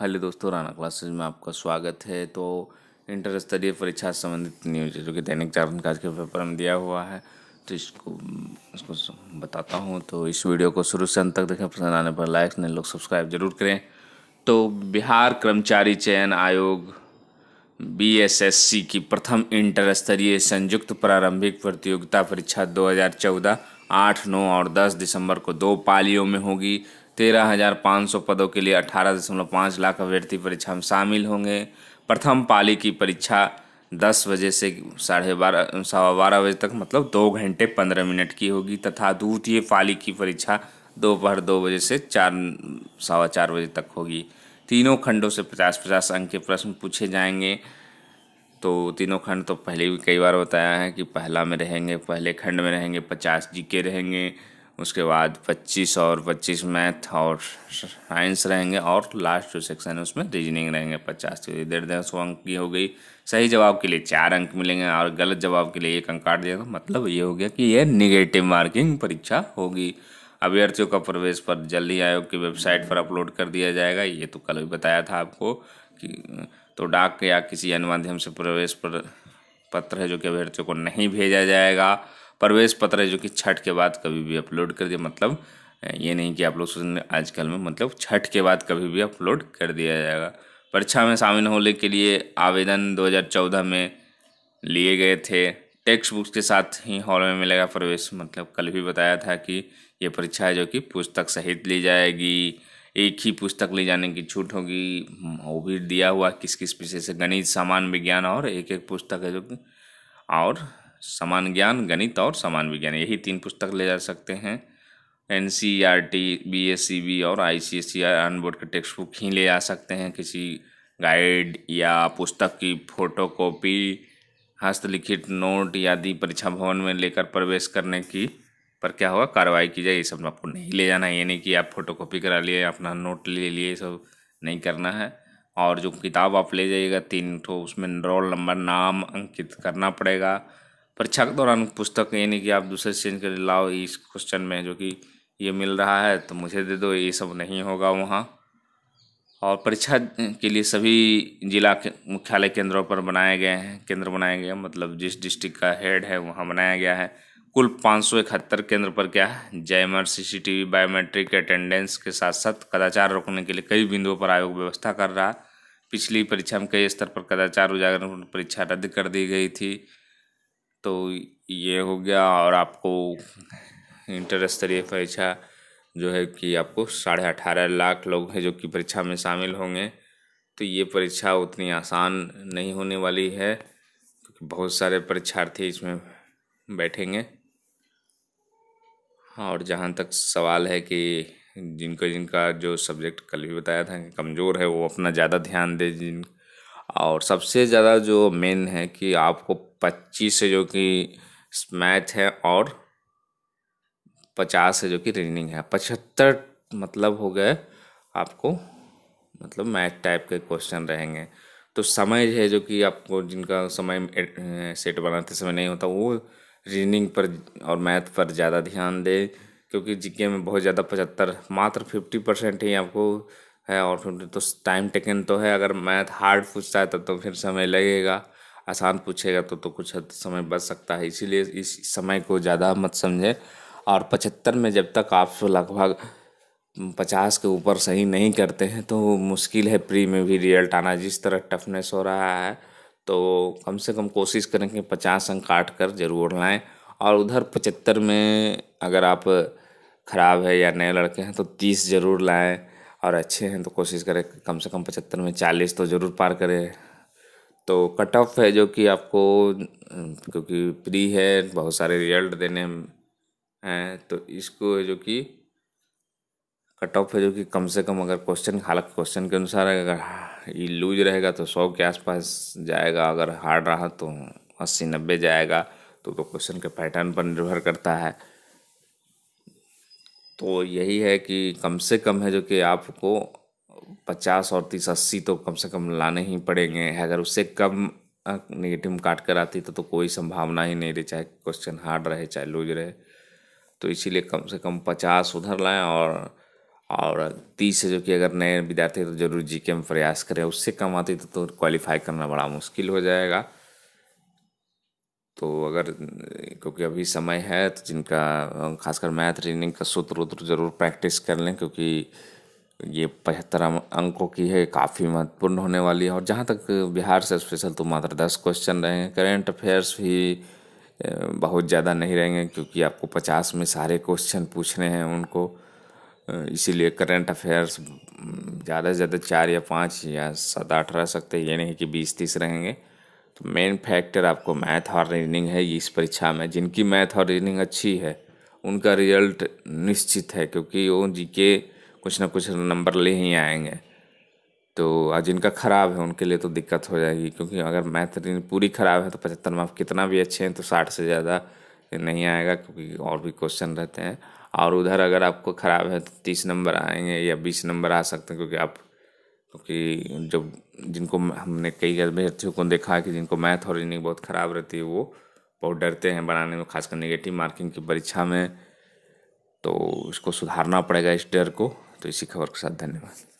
hello दोस्तों Rana classes में आपका स्वागत है तो इंटर स्तरीय परीक्षा संबंधित न्यूज जो कि दैनिक जागरण का आज के पेपर में दिया हुआ है तो इसको इसको बताता हूँ तो इस वीडियो को शुरू से अंत तक देखें पसंद आने पर लाइक नहीं लोग सब्सक्राइब जरूर करें तो बिहार कर्मचारी चयन आयोग बी की प्रथम इंटर स्तरीय संयुक्त प्रारंभिक प्रतियोगिता परीक्षा 2014 8, 9 और 10 दिसंबर को दो पालियों में होगी तेरह हजार पाँच सौ पदों के लिए अठारह दशमलव पाँच लाख अभ्यर्थी परीक्षा में शामिल होंगे प्रथम पाली की परीक्षा दस बजे से साढ़े बारह सवा बारह बजे तक मतलब दो घंटे पंद्रह मिनट की होगी तथा द्वितीय पाली की परीक्षा दोपहर दो, दो बजे से चार सवा चार बजे तक होगी तीनों खंडों से पचास पचास अंक के प्रश्न पूछे जाएंगे तो तीनों खंड तो पहले भी कई बार बताया है कि पहला में रहेंगे पहले खंड में रहेंगे पचास जी के रहेंगे उसके बाद पच्चीस और पच्चीस मैथ और साइंस रहेंगे और लास्ट जो सेक्शन है उसमें रीजनिंग रहेंगे पचास तो इधर दें सौ अंक की हो गई सही जवाब के लिए चार अंक मिलेंगे और गलत जवाब के लिए एक अंक काट दिया मतलब ये हो गया कि ये निगेटिव मार्किंग परीक्षा होगी अभ्यर्थियों का प्रवेश पर जल्द ही आयोग की वेबसाइट पर अपलोड कर दिया जाएगा ये तो कल भी बताया था आपको कि तो डाक या किसी अन्य माध्यम से प्रवेश पर पत्र है जो कि अभ्यर्थियों को नहीं भेजा जाएगा प्रवेश पत्र है जो कि छठ के बाद कभी भी अपलोड कर दिया मतलब ये नहीं कि आप लोग सोचेंगे आजकल में मतलब छठ के बाद कभी भी अपलोड कर दिया जाएगा परीक्षा में शामिल होने के लिए आवेदन 2014 में लिए गए थे टेक्स्ट बुक्स के साथ ही हॉल में मिलेगा प्रवेश मतलब कल भी बताया था कि ये परीक्षा है जो कि पुस्तक सहित ली जाएगी एक ही पुस्तक ले जाने की छूट होगी वो भी दिया हुआ किस किस विषय से गणित सामान्य विज्ञान और एक एक पुस्तक है जो और समान ज्ञान गणित और समान विज्ञान यही तीन पुस्तक ले जा सकते हैं N C R T B S C B और I C S C R board के टेक्स्ट बुक ही ले जा सकते हैं किसी गाइड या पुस्तक की फोटो कॉपी हस्तलिखित नोट आदि परीक्षा भवन में लेकर प्रवेश करने की पर क्या होगा कार्रवाई की जाए ये सब आपको नहीं ले जाना है ये नहीं कि आप फोटो कॉपी करा लिए अपना नोट ले लिए ये सब नहीं करना है और जो किताब आप ले जाइएगा तीन तो उसमें रोल नंबर नाम अंकित करना पड़ेगा परीक्षा के दौरान पुस्तक ये नहीं कि आप दूसरे चेंज कर लाओ इस क्वेश्चन में जो कि ये मिल रहा है तो मुझे दे दो ये सब नहीं होगा वहाँ और परीक्षा के लिए सभी जिला के मुख्यालय केंद्रों पर बनाए गए हैं केंद्र बनाए गए हैं मतलब जिस डिस्ट्रिक्ट का हेड है वहाँ बनाया गया है कुल पाँच केंद्र पर क्या है जयमर C C T V biometric attendance के साथ साथ कदाचार रोकने के लिए कई बिंदुओं पर आयोग व्यवस्था कर रहा पिछली परीक्षा में कई स्तर पर कदाचार उजागर परीक्षा रद्द कर दी गई थी तो ये हो गया और आपको इंटर स्तरीय परीक्षा जो है कि आपको साढ़े अठारह लाख लोग हैं जो कि परीक्षा में शामिल होंगे तो ये परीक्षा उतनी आसान नहीं होने वाली है क्योंकि बहुत सारे परीक्षार्थी इसमें बैठेंगे और जहाँ तक सवाल है कि जिनका जिनका जो सब्जेक्ट कल भी बताया था कि कमज़ोर है वो अपना ज़्यादा ध्यान दे जिन और सबसे ज़्यादा जो मेन है कि आपको पच्चीस है जो कि मैथ है और पचास है जो कि रीजनिंग है पचहत्तर मतलब हो गए आपको मतलब मैथ टाइप के क्वेश्चन रहेंगे तो समय है जो कि आपको जिनका समय सेट बनाते समय नहीं होता वो रीजनिंग पर और मैथ पर ज़्यादा ध्यान दें क्योंकि जीके में बहुत ज़्यादा पचहत्तर मात्र फिफ्टी परसेंट ही आपको है और फिफ्टी तो टाइम टेकन तो है अगर मैथ हार्ड पूछता है तब तो, तो फिर समय लगेगा आसान पूछेगा तो तो कुछ हद समय बच सकता है इसीलिए इस समय को ज़्यादा मत समझें और पचहत्तर में जब तक आप लगभग पचास के ऊपर सही नहीं करते हैं तो मुश्किल है प्री में भी रिजल्ट आना जिस तरह टफनेस हो रहा है तो कम से कम कोशिश करें कि पचास अंक काट कर जरूर लाएँ और उधर पचहत्तर में अगर आप ख़राब है या नए लड़के हैं तो तीस ज़रूर लाएँ और अच्छे हैं तो कोशिश करें कम से कम पचहत्तर में चालीस तो ज़रूर पार करें तो कट ऑफ है जो कि आपको क्योंकि प्री है बहुत सारे रिजल्ट देने हैं तो इसको है जो कि कट ऑफ है जो कि कम से कम अगर क्वेश्चन हालांकि क्वेश्चन के अनुसार अगर ये लूज रहेगा तो सौ के आसपास जाएगा अगर हार्ड रहा तो अस्सी नब्बे जाएगा तो तो क्वेश्चन के पैटर्न पर निर्भर करता है तो यही है कि कम से कम है जो कि आपको पचास और तीस अस्सी तो कम से कम लाने ही पड़ेंगे अगर उससे कम नेगेटिव काट कर आती तो, तो कोई संभावना ही नहीं रही चाहे क्वेश्चन हार्ड रहे चाहे लूज रहे तो इसीलिए कम से कम पचास उधर लाएँ और और तीस जो कि अगर नए विद्यार्थी तो जरूर जी के में प्रयास करें उससे कम आती तो, तो क्वालिफाई करना बड़ा मुश्किल हो जाएगा तो अगर क्योंकि अभी समय है तो जिनका खासकर मैथ रीजनिंग का सूत्र उत्र जरूर प्रैक्टिस कर लें क्योंकि ये पचहत्तर अंकों की है काफ़ी महत्वपूर्ण होने वाली है और जहाँ तक बिहार से स्पेशल तो मात्र दस क्वेश्चन रहेंगे करेंट अफेयर्स भी बहुत ज़्यादा नहीं रहेंगे क्योंकि आपको पचास में सारे क्वेश्चन पूछने हैं उनको इसीलिए करेंट अफेयर्स ज़्यादा से ज़्यादा चार या पाँच या सात आठ रह सकते हैं ये नहीं कि बीस तीस रहेंगे तो मेन फैक्टर आपको मैथ और रीजनिंग है इस परीक्षा में जिनकी मैथ और रीजनिंग अच्छी है उनका रिजल्ट निश्चित है क्योंकि वो जी के कुछ ना कुछ नंबर ले ही आएंगे तो जिनका ख़राब है उनके लिए तो दिक्कत हो जाएगी क्योंकि अगर मैथ पूरी ख़राब है तो पचहत्तर मार्क कितना भी अच्छे हैं तो साठ से ज़्यादा नहीं आएगा क्योंकि और भी क्वेश्चन रहते हैं और उधर अगर आपको ख़राब है तो तीस नंबर आएंगे या बीस नंबर आ सकते हैं क्योंकि आप क्योंकि जब जिनको हमने कई अभ्यर्थियों को देखा कि जिनको मैथ और रीजनिंग बहुत ख़राब रहती है वो बहुत डरते हैं बनाने में खासकर निगेटिव मार्किंग की परीक्षा में तो इसको सुधारना पड़ेगा इस डर को तो इसी खबर के साथ धन्यवाद